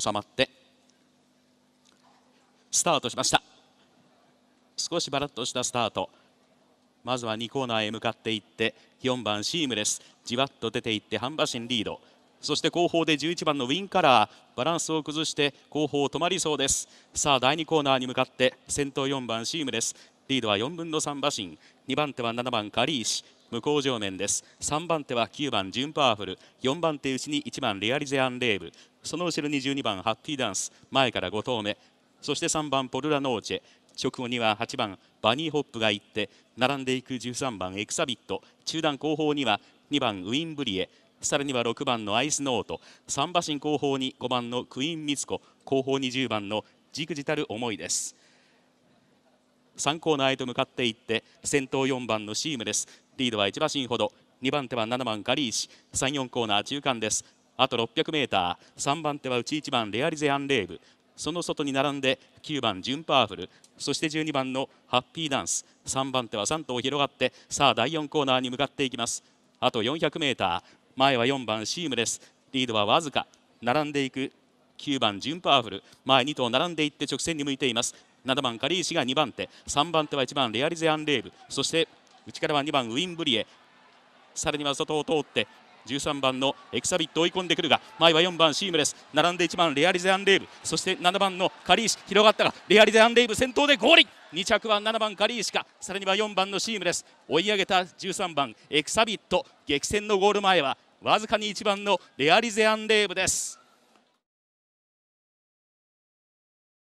収まってスタートしました少しばらっとしたスタートまずは2コーナーへ向かっていって4番シームレスじわっと出ていって半馬身リードそして後方で11番のウィンカラーバランスを崩して後方止まりそうですさあ第2コーナーに向かって先頭4番シームレスリードは4分の3馬身2番手は7番カリーシ向正面です3番手は9番ジュンパワフル4番手内に1番レアリゼアンレーブその後ろに12番ハッピーダンス前から5投目そして3番ポルラノーチェ直後には8番バニーホップが行って並んでいく13番エクサビット中段後方には2番ウィンブリエさらには6番のアイスノート3馬身後方に5番のクイーンミツコ後方に10番のじくじたる思いです。3コーナーへと向かっていって先頭4番のシームですリードは1馬身ほど2番手は7番ガリーシ34コーナー中間ですあと 600m3 番手は内1番レアリゼ・アンレーブその外に並んで9番ジュンパーフルそして12番のハッピーダンス3番手は3頭広がってさあ第4コーナーに向かっていきますあと 400m 前は4番シームですリードはわずか並んでいく9番ジュンパーフル前2頭並んでいって直線に向いています7番カリーシが2番手3番手は1番レアリゼアンレーブそして内からは2番ウィンブリエさらには外を通って13番のエクサビット追い込んでくるが前は4番シームレス並んで1番レアリゼアンレーブそして7番のカリーシ広がったがレアリゼアンレーブ先頭で合理2着は7番カリーシかさらには4番のシームレス追い上げた13番エクサビット激戦のゴール前はわずかに1番のレアリゼアンレーブです。